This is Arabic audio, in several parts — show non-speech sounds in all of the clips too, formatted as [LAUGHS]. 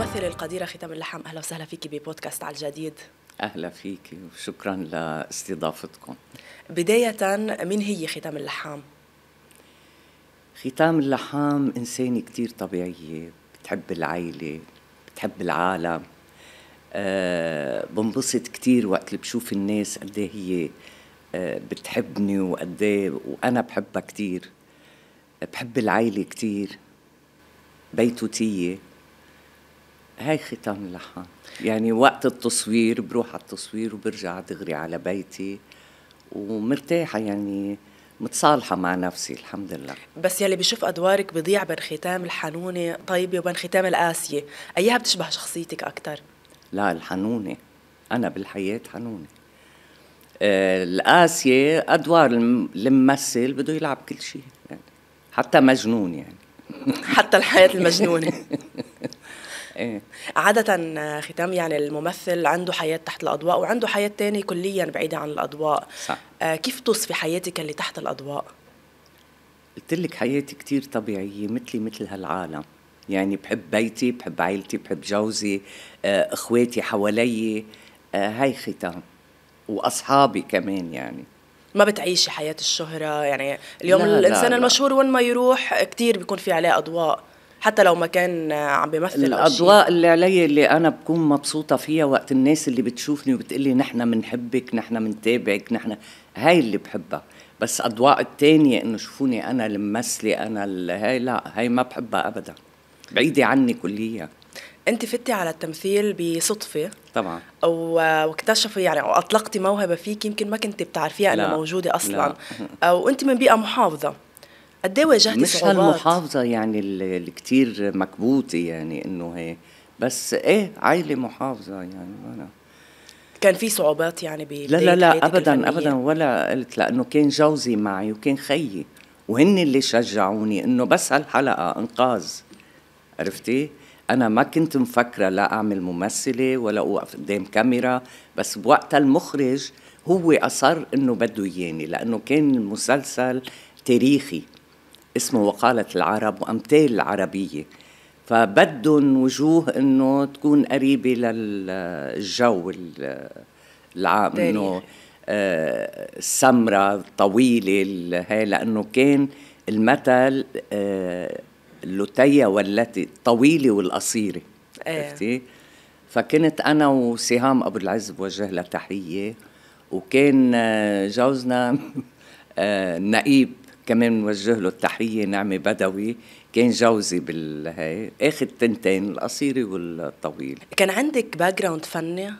الممثلة القديرة ختام اللحم أهلا وسهلا فيكي ببودكاست على الجديد أهلا فيكي وشكرا لاستضافتكم بداية من هي ختام اللحام؟ ختام اللحام إنسانة كتير طبيعية بتحب العيلة بتحب العالم أه بنبسط كتير وقت اللي بشوف الناس قد إيه هي أه بتحبني وقد إيه، وأنا بحبها كتير بحب العيلة كتير بيتوتية هاي ختام اللحن يعني وقت التصوير بروح على التصوير وبرجع دغري على بيتي ومرتاحه يعني متصالحة مع نفسي الحمد لله بس يلي بشوف أدوارك بضيع بين ختام الحنونة طيبة وبين ختام القاسية أيها بتشبه شخصيتك أكثر؟ لا الحنونة أنا بالحياة حنونة آه القاسية أدوار الممثل بده يلعب كل شيء يعني حتى مجنون يعني حتى الحياة المجنونة [LAUGHS] ايه عادة آه، ختام يعني الممثل عنده حياة تحت الأضواء وعنده حياة تانية كليا بعيدة عن الأضواء صح. آه كيف توصفي حياتك اللي تحت الأضواء؟ قلت لك حياتي كتير طبيعية مثلي مثل هالعالم يعني بحب بيتي بحب عائلتي بحب جوزي آه، اخواتي حوالي آه، هاي ختام واصحابي كمان يعني ما بتعيشي حياة الشهرة يعني اليوم لا الإنسان لا المشهور وين ما يروح كتير بيكون في عليه أضواء حتى لو ما كان عم بيمثل الاضواء اللي علي اللي انا بكون مبسوطه فيها وقت الناس اللي بتشوفني وبتقلي نحن بنحبك نحن بنتابعك نحن هاي اللي بحبها بس اضواء الثانيه انه شوفوني انا الممثله انا هاي لا هاي ما بحبها ابدا بعيده عني كليا انت فتي على التمثيل بصدفه طبعا واكتشفوا يعني او اطلقتي موهبه فيك يمكن ما كنت بتعرفيها انها موجوده اصلا لا. وانت من بيئه محافظه قد ايه واجهتي مش هالمحافظة يعني اللي كتير مكبوتة يعني انه هي بس ايه عائلة محافظة يعني أنا كان في صعوبات يعني ب لا لا لا ابدا الفنية. ابدا ولا قلت لانه كان جوزي معي وكان خيي وهن اللي شجعوني انه بس هالحلقه انقاذ عرفتي؟ انا ما كنت مفكره لا اعمل ممثله ولا اوقف قدام كاميرا بس بوقتها المخرج هو اصر انه بده اياني لانه كان المسلسل تاريخي اسمه وقالة العرب وأمثال العربية فبدهم وجوه انه تكون قريبه للجو العام انه السمرة آه، الطويلة هاي لأنه كان المثل آه، اللتية والتي الطويلة والقصيرة إيه. عرفتي؟ ايه. فكنت أنا وسهام أبو العز بوجه لها تحية وكان آه، جوزنا [LAUGHS] نقيب كمان نوجه له التحيه نعمه بدوي كان جوزي بالهي اخذ تنتين القصيره والطويله كان عندك باك جراوند فني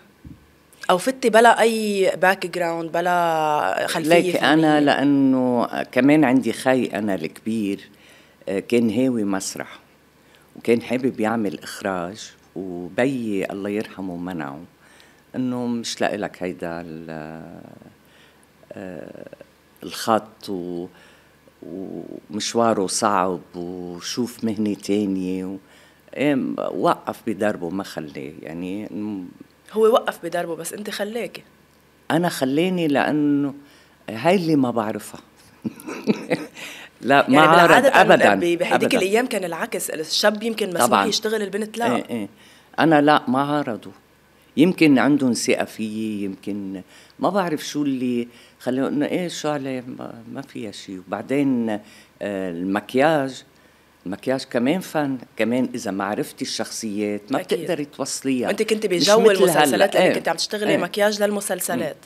او فتي بلا اي باك جراوند بلا خلفيه ليك انا لانه كمان عندي خي انا الكبير آه، كان هاوي مسرح وكان حابب يعمل اخراج وبي الله يرحمه منعه انه مش لك هيدا آه، الخط و ومشواره صعب وشوف مهنة تانية و... إيه، وقف بدربه ما خلاه يعني هو وقف بدربه بس انت خلاكي انا خلاني لانه هاي اللي ما بعرفها [LAUGHS] لا يعني ما عارض ابدا بهديك الايام كان العكس الشاب يمكن مسموح يشتغل البنت لا ايه ايه. انا لا ما عارضه يمكن عندهم ثقه فيي يمكن ما بعرف شو اللي خلينا انه ايه شو عليه ما فيها شيء وبعدين آه، المكياج المكياج كمان فن كمان اذا ما عرفتي الشخصيات ما بتقدري توصليها انت كنت بجو المسلسلات لانك ايه. كنت عم تشتغلي ايه. مكياج للمسلسلات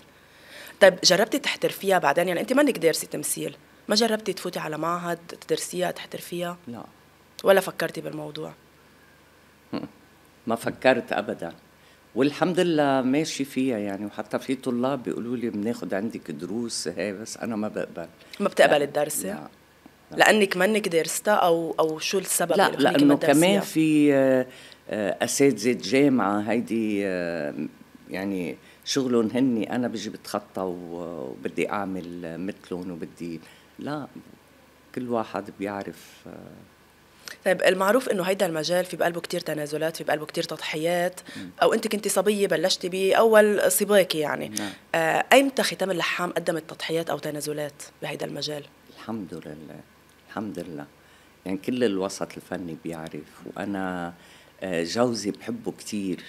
طيب جربتي تحترفيها بعدين يعني انت انك دارسه تمثيل ما جربتي تفوتي على معهد تدرسيها تحترفيها لا ولا فكرتي بالموضوع ما فكرت ابدا والحمد لله ماشي فيها يعني وحتى في طلاب بيقولوا لي بناخد عندك دروس هاي بس انا ما بقبل ما بتقبل الدرس لا. لا. لانك منك دارستها او او شو السبب لا لانه كمان في آه، اساتذه جامعه هيدي آه، يعني شغلهم هني انا بجي بتخطى وبدي اعمل مثلهم وبدي لا كل واحد بيعرف آه، طيب المعروف انه هيدا المجال في بقلبه كتير تنازلات في بقلبه كتير تضحيات او انت كنت صبيه بلشتي باول صباكي يعني نعم. آه ايمتى ختام اللحام قدمت تضحيات او تنازلات بهيدا المجال الحمد لله الحمد لله يعني كل الوسط الفني بيعرف وانا آه، جوزي بحبه كتير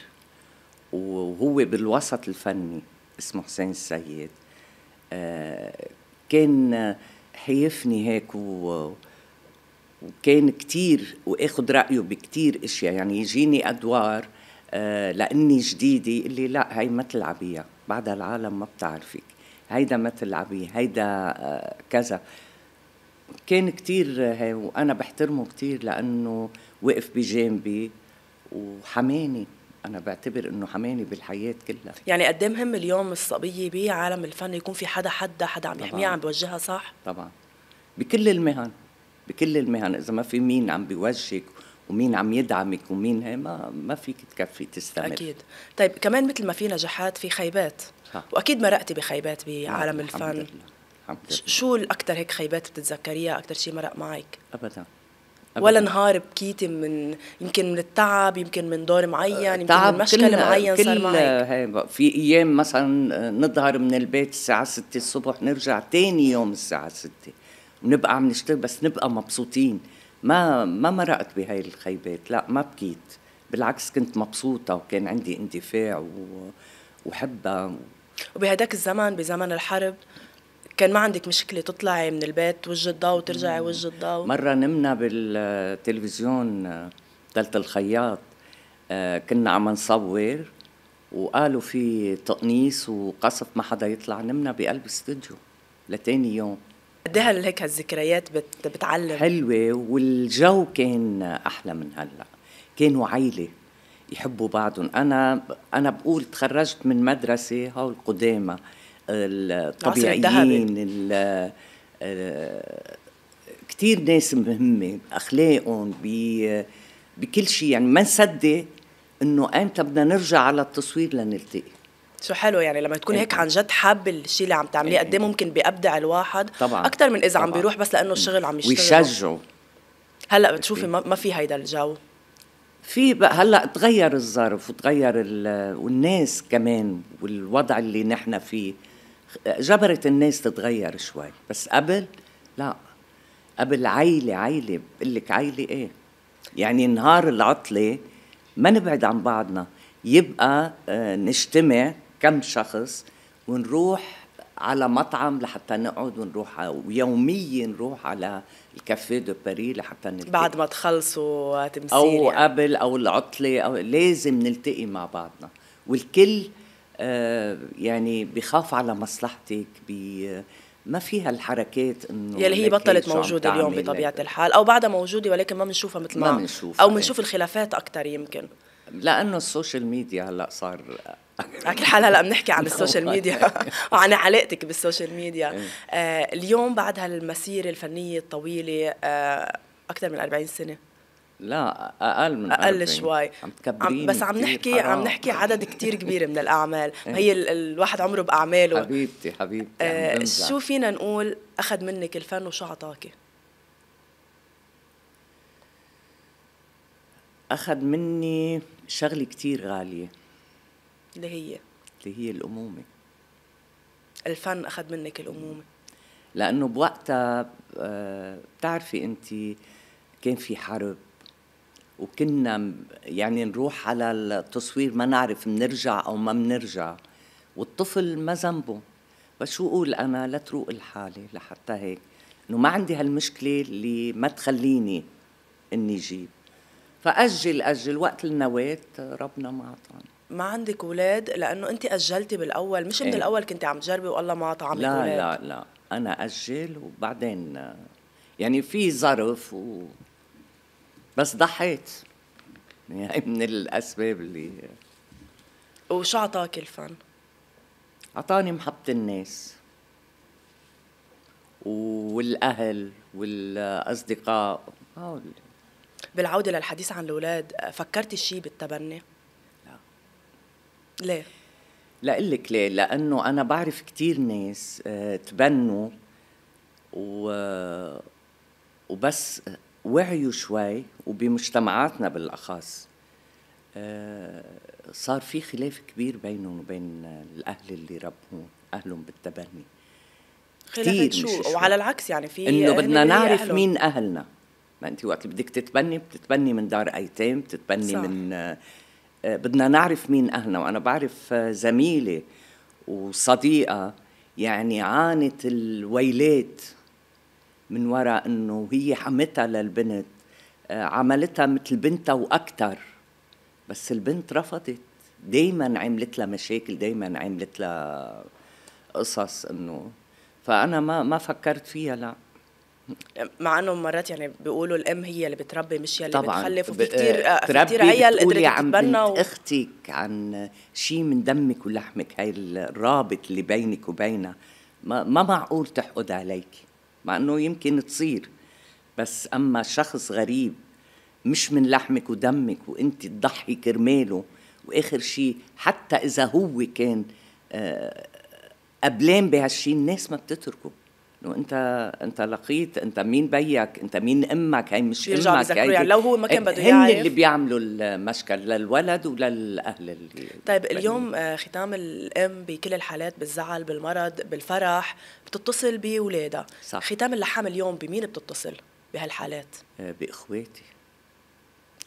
وهو بالوسط الفني اسمه حسين السيد آه، كان حيفني هيك و كان كتير واخد رايه بكتير اشياء يعني يجيني ادوار آه، لاني جديده يقول لي لا هي ما تلعبيها بعدها العالم ما بتعرفك هيدا ما تلعبي هيدا آه، كذا كان كتير آه، هي وانا بحترمه كتير لانه وقف بجانبي وحماني انا بعتبر انه حماني بالحياه كلها يعني قد إيه مهم اليوم الصبيه بعالم الفن يكون في حدا حدا حدا عم يحميها عم بوجهها صح طبعا بكل المهن بكل المهن اذا ما في مين عم بيوجهك ومين عم يدعمك ومين هي ما ما فيك تكفي تستمر اكيد طيب كمان مثل ما في نجاحات في خيبات صح. واكيد مرقتي بخيبات بعالم الفن الحمد لله. شو الاكثر هيك خيبات بتتذكريها اكثر شيء مرق معك ابدا أبداً. ولا نهار بكيتي من يمكن من التعب يمكن من دور معين يمكن من مشكل كل معين كل صار معك في ايام مثلا آه، نظهر من البيت الساعه 6 الصبح نرجع تاني يوم الساعه 6 بنبقى عم نشتغل بس نبقى مبسوطين ما ما مرقت بهاي الخيبات لا ما بكيت بالعكس كنت مبسوطه وكان عندي اندفاع وحبها وبهداك الزمان بزمن الحرب كان ما عندك مشكله تطلعي من البيت وجه الضوء وترجعي وجه الضوء مره نمنا بالتلفزيون تلت الخياط آه، كنا عم نصور وقالوا في تقنيس وقصف ما حدا يطلع نمنا بقلب استوديو لتاني يوم قد ايه هيك هالذكريات بت... بتعلم حلوه والجو كان احلى من هلا كانوا عيله يحبوا بعضهم انا انا بقول تخرجت من مدرسه هول القدامى الطبيعيين ال آه، كثير ناس مهمه باخلاقهم بكل شيء يعني ما نصدق انه امتى بدنا نرجع على التصوير لنلتقي شو حلو يعني لما تكون هيك إيه. عن جد حاب الشيء اللي عم تعمليه إيه. قد إيه ممكن بيبدع الواحد طبعا اكثر من اذا طبعًا. عم بيروح بس لانه الشغل عم يشتغل ويشجعوا هلا بتشوفي ما في هيدا الجو في بقى هلا تغير الظرف وتغير والناس كمان والوضع اللي نحن فيه جبرت الناس تتغير شوي بس قبل لا قبل عيلة عيلة بقول لك عيلة ايه يعني نهار العطلة ما نبعد عن بعضنا يبقى آه، نجتمع كم شخص ونروح على مطعم لحتى نقعد ونروح ويوميا نروح على الكافيه دو باري لحتى نلتقي بعد ما تخلصوا تمثيل او يعني. قبل او العطله او لازم نلتقي مع بعضنا والكل آه يعني بخاف على مصلحتك بي ما فيها الحركات انه يلي هي بطلت موجوده اليوم بطبيعه الحال او بعدها موجوده ولكن ما بنشوفها مثل ما, ما منشوفها او بنشوف الخلافات اكثر يمكن لانه السوشيال ميديا هلا صار على كل حال هلا بنحكي عن [LAUGHS] السوشيال ميديا [LAUGHS] [LAUGHS] وعن علاقتك بالسوشيال ميديا إيه. آه، اليوم بعد هالمسيره الفنيه الطويله آه، اكثر من 40 سنه لا اقل من اقل 40. شوي عم تكبرين بس عم نحكي حرام. عم نحكي عدد كتير كبير من الاعمال إيه. هي الواحد عمره باعماله حبيبتي حبيبتي آه شو فينا نقول اخذ منك الفن وشو اعطاكي أخذ مني شغلة كثير غالية اللي هي اللي هي الأمومة الفن أخذ منك الأمومة لأنه بوقتها آه، بتعرفي أنت كان في حرب وكنا يعني نروح على التصوير ما نعرف منرجع أو ما منرجع والطفل ما ذنبه بس شو أقول أنا لا تروق الحالة لحتى هيك إنه ما عندي هالمشكلة اللي ما تخليني إني جيب فأجل أجل وقت النواة ربنا ما أعطانا ما عندك اولاد لانه انت اجلتي بالاول مش من إيه؟ الاول كنت عم تجربي والله ما طعمك لا ولاد. لا لا انا اجل وبعدين يعني في ظرف و بس ضحيت يعني من الاسباب اللي وشو اعطاك الفن؟ اعطاني محبه الناس والاهل والاصدقاء هول بالعوده للحديث عن الاولاد فكرتي شيء بالتبني لا ليه لأقول لك ليه لانه انا بعرف كثير ناس آه، تبنوا و وبس وعيوا شوي وبمجتمعاتنا بالاخص آه، صار في خلاف كبير بينهم وبين الاهل اللي ربوهم اهلهم بالتبني خلاف شو وعلى العكس يعني في انه بدنا نعرف أهلهم. مين اهلنا ما انت وقت بدك تتبني بتتبني من دار ايتام بتتبني صح. من آه، بدنا نعرف مين اهلنا وانا بعرف آه، زميله وصديقه يعني عانت الويلات من وراء انه هي حمتها للبنت آه، عملتها مثل بنتها واكثر بس البنت رفضت دائما عملت لها مشاكل دائما عملت لها قصص انه فانا ما ما فكرت فيها لا مع انه مرات يعني بيقولوا الام هي اللي بتربي مش هي اللي طبعاً بتخلف وفي كتير آه، كثير عيال قدرت عن بنت و... اختك عن شيء من دمك ولحمك هاي الرابط اللي بينك وبينها ما, ما معقول تحقد عليك مع انه يمكن تصير بس اما شخص غريب مش من لحمك ودمك وانت تضحي كرماله واخر شيء حتى اذا هو كان آه، قبلان بهالشيء الناس ما بتتركه انه انت انت لقيت انت مين بيك انت مين امك هي مش امك يعني لو هو ما كان إيه، بده يعرف هن اللي بيعملوا المشكل للولد وللاهل اللي طيب اليوم آه، ختام الام بكل الحالات بالزعل بالمرض بالفرح بتتصل باولادها ختام اللحام اليوم بمين بتتصل بهالحالات آه، باخواتي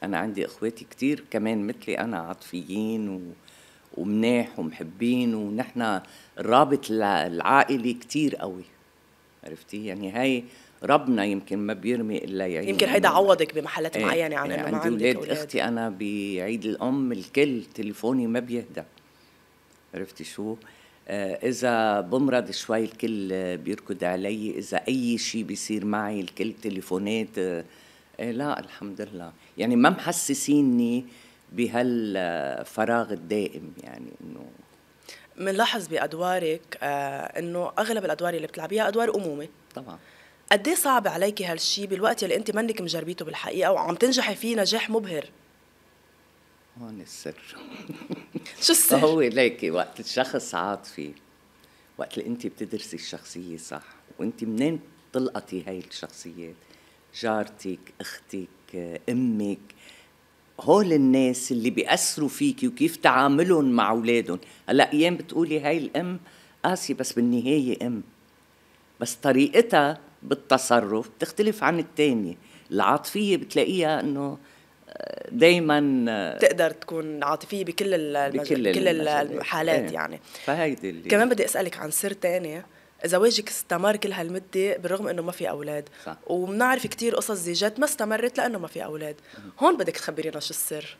انا عندي اخواتي كثير كمان مثلي انا عاطفيين و... ومناح ومحبين ونحن الرابط العائلي كتير قوي عرفتي يعني هاي ربنا يمكن ما بيرمي الا يعني يمكن هيدا عوضك بمحلات معينه معينه عن يعني انه ما عندك اولاد اختي انا بعيد الام الكل تليفوني ما بيهدى عرفتي شو آه، اذا بمرض شوي الكل بيركض علي اذا اي شيء بيصير معي الكل تليفونات آه، إيه، لا الحمد لله يعني ما محسسيني بهالفراغ آه، الدائم يعني انه بنلاحظ بادوارك آه، انه اغلب الادوار اللي بتلعبيها ادوار امومه طبعا قد ايه صعب عليكي هالشيء بالوقت اللي انت منك مجربيته بالحقيقه وعم تنجحي فيه نجاح مبهر هون السر [LAUGHS] شو السر؟ هو ليكي وقت الشخص عاطفي وقت اللي انت بتدرسي الشخصيه صح وانت منين طلقتي هاي الشخصيات جارتك اختك آه، امك هول الناس اللي بيأثروا فيكي وكيف تعاملهم مع أولادهم هلا أيام بتقولي هاي الأم قاسية بس بالنهاية أم بس طريقتها بالتصرف بتختلف عن الثانية، العاطفية بتلاقيها أنه آه، دايما آه، تقدر تكون عاطفيه بكل بكل, بكل الحالات ايه. يعني فهيدي اللي كمان بدي اسالك عن سر ثاني زواجك استمر كل هالمدة بالرغم انه ما في اولاد صح. وبنعرف كثير قصص زيجات ما استمرت لانه ما في اولاد هون بدك تخبرينا شو السر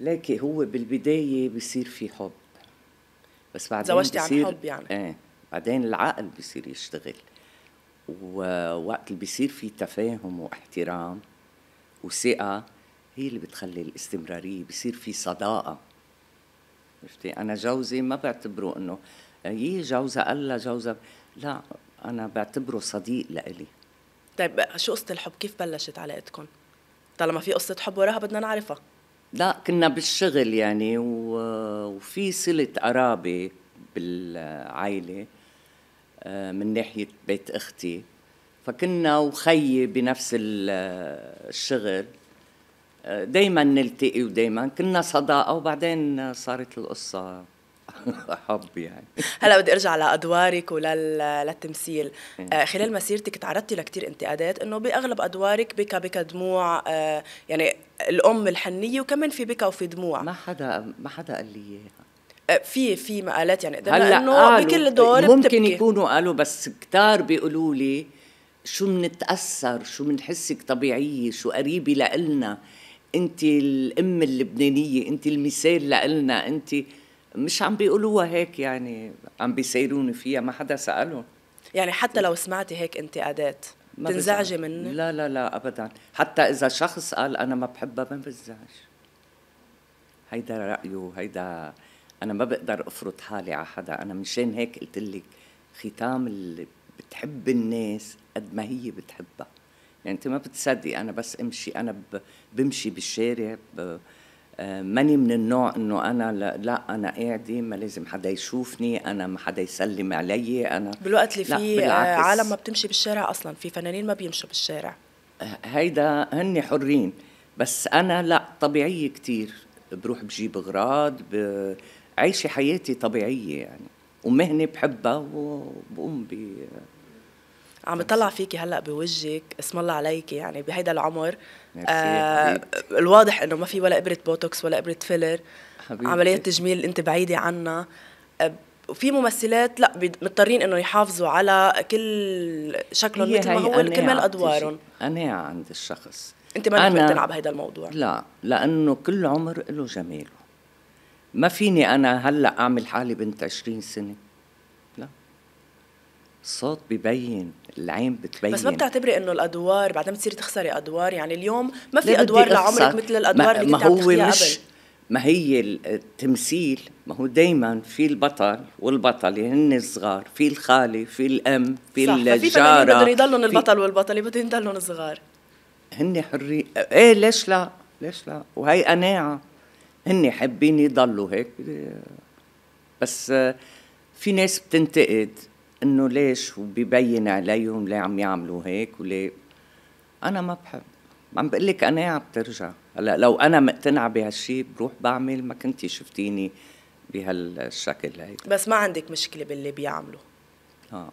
ليكي هو بالبداية بصير في حب بس بعدين زوجتي بصير عن حب يعني ايه بعدين العقل بصير يشتغل ووقت اللي بصير في تفاهم واحترام وثقة هي اللي بتخلي الاستمرارية بصير في صداقة عرفتي انا جوزي ما بعتبره انه يي إيه جوزها قال جوزها لا انا بعتبره صديق لإلي طيب شو قصه الحب كيف بلشت علاقتكم طالما في قصه حب وراها بدنا نعرفها لا كنا بالشغل يعني وفي صله قرابه بالعائله آه، من ناحيه بيت اختي فكنا وخيي بنفس الشغل دايما نلتقي ودايما كنا صداقه وبعدين صارت القصه [LAUGHS] حب يعني هلا بدي ارجع لادوارك وللتمثيل إيه. آه خلال مسيرتك تعرضتي لكثير انتقادات انه باغلب ادوارك بكى بكى دموع آه يعني الام الحنيه وكمان في بكى وفي دموع ما حدا ما حدا قال لي اياها آه، في في مقالات يعني قدرنا انه بكل دور ممكن بتبكي. يكونوا قالوا بس كتار بيقولوا لي شو منتاثر شو منحسك طبيعيه شو قريبه لإلنا انت الام اللبنانيه انت المثال لنا انت مش عم بيقولوها هيك يعني عم بيسيروني فيها ما حدا سالهم يعني حتى لو سمعتي هيك انتقادات بتنزعجي مني؟ لا لا لا ابدا حتى اذا شخص قال انا ما بحبها ما بنزعج هيدا رايه هيدا انا ما بقدر افرض حالي على حدا انا مشان هيك قلت لك ختام اللي بتحب الناس قد ما هي بتحبها يعني انت ما بتصدقي انا بس امشي انا بمشي بالشارع آه، ماني من النوع انه انا لا, لا انا قاعده ما لازم حدا يشوفني انا ما حدا يسلم علي انا بالوقت اللي فيه عالم ما بتمشي بالشارع اصلا في فنانين ما بيمشوا بالشارع آه، هيدا هن حرين بس انا لا طبيعيه كتير بروح بجيب اغراض عايشه حياتي طبيعيه يعني ومهنه بحبها وبقوم ب عم بطلع فيكي هلا بوجهك اسم الله عليكي يعني بهيدا العمر آه الواضح انه ما في ولا ابره بوتوكس ولا ابره فيلر حبيبتي. عمليه تجميل انت بعيده عنها آه وفي ممثلات لا مضطرين انه يحافظوا على كل شكلهم مثل ما هو كرمال ادوارهم قناعه عند الشخص انت ما تلعب هيدا الموضوع لا لانه كل عمر له جماله ما فيني انا هلا اعمل حالي بنت 20 سنه لا الصوت ببين العين بتبين بس ما بتعتبري انه الادوار بعدين بتصيري تخسري ادوار يعني اليوم ما في ادوار لعمرك مثل الادوار ما اللي كنت عم مش قبل. ما هي التمثيل ما هو دائما في البطل والبطلة يعني هن الصغار في الخالة في الأم في صح الجارة ففي بدهم يضلهم البطل والبطلة بدهم يضلهم صغار هن حرية ايه ليش لا ليش لا وهي قناعة هن حابين يضلوا هيك بس آه، في ناس بتنتقد انه ليش وبيبين عليهم ليه عم يعملوا هيك وليه انا ما بحب عم بقول لك انا عم ترجع هلا لو انا مقتنعه بهالشيء بروح بعمل ما كنتي شفتيني بهالشكل هيدا بس ما عندك مشكله باللي بيعمله اه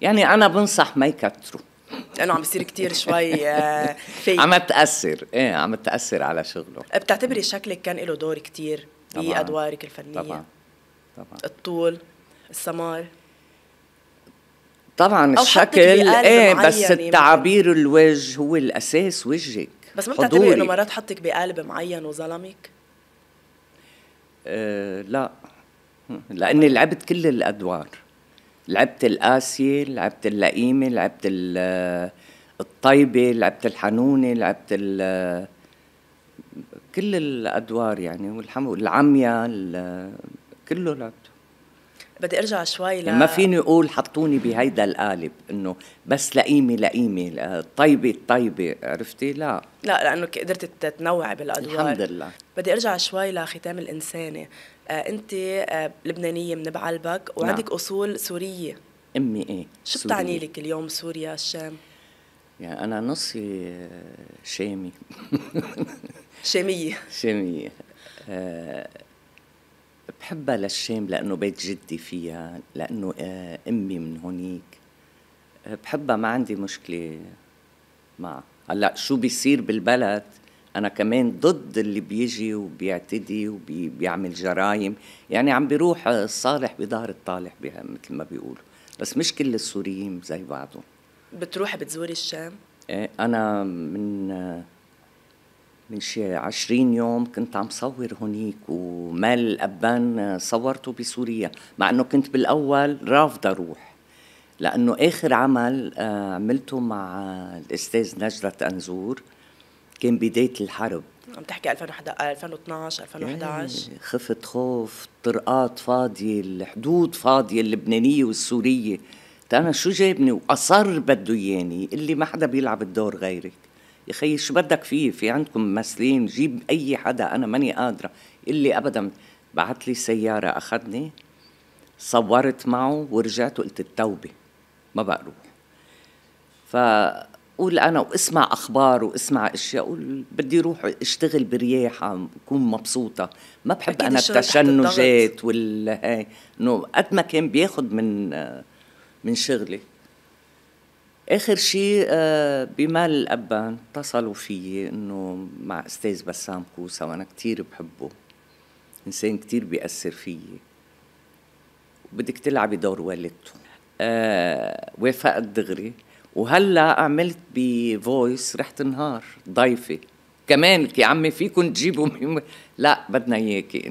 يعني انا بنصح ما يكتروا لانه عم بصير كتير [LAUGHS] شوي فيك آه، عم تاثر ايه عم تاثر على شغله بتعتبري شكلك كان له دور كتير بادوارك الفنيه طبعا طبعا الطول السمار طبعا أو الشكل ايه بس يعني التعبير الوجه هو الاساس وجهك بس ما بتعتبري انه مرات حطك بقالب معين وظلمك؟ أه لا لاني طيب. لعبت كل الادوار لعبت القاسية لعبت اللئيمة لعبت آه، الطيبة لعبت الحنونة لعبت آه، كل الأدوار يعني والحمد العمية آه، كله لعبت بدي ارجع شوي يعني ل... ما فيني اقول حطوني بهيدا القالب انه بس لقيمه لقيمه طيبه طيبه عرفتي لا لا لانه قدرت تتنوعي بالادوار الحمد لله بدي ارجع شوي لختام الانساني آه انت آه لبنانيه من بعلبك نعم. وعندك نعم. اصول سوريه امي ايه شو بتعني لك اليوم سوريا الشام؟ يعني انا نصي آه، شامي شاميه [LAUGHS] شاميه آه بحبها للشام لأنه بيت جدي فيها لأنه آه، أمي من هونيك آه، بحبها ما عندي مشكلة معها هلا شو بيصير بالبلد أنا كمان ضد اللي بيجي وبيعتدي وبيعمل جرائم يعني عم بيروح الصالح آه، بظهر الطالح مثل ما بيقولوا بس مش كل السوريين زي بعضهم بتروحي بتزوري الشام؟ ايه أنا من من شي 20 يوم كنت عم صور هونيك ومال أبان صورته بسوريا مع أنه كنت بالأول رافضة روح لأنه آخر عمل آه، عملته مع الأستاذ نجرة أنزور كان بداية الحرب عم تحكي 2011 2011 إيه، خفت خوف طرقات فاضية الحدود فاضية اللبنانية والسورية طيب أنا شو جابني وأصر بده إياني اللي ما حدا بيلعب الدور غيرك يا خيي شو بدك فيه في عندكم ممثلين جيب اي حدا انا ماني قادره اللي ابدا بعت لي سياره اخذني صورت معه ورجعت وقلت التوبه ما بقى روح فقول انا واسمع اخبار واسمع اشياء قول بدي روح اشتغل برياحه اكون مبسوطه ما بحب انا التشنجات وال انه قد ما كان بياخذ من من شغلي اخر شيء آه، بمال الابان اتصلوا فيي انه مع استاذ بسام كوسا وانا كثير بحبه انسان كثير بيأثر فيي وبدك تلعبي دور والدته آه وافقت دغري وهلا عملت بفويس رحت نهار ضيفه كمان يا عمي فيكم تجيبوا لا بدنا اياكي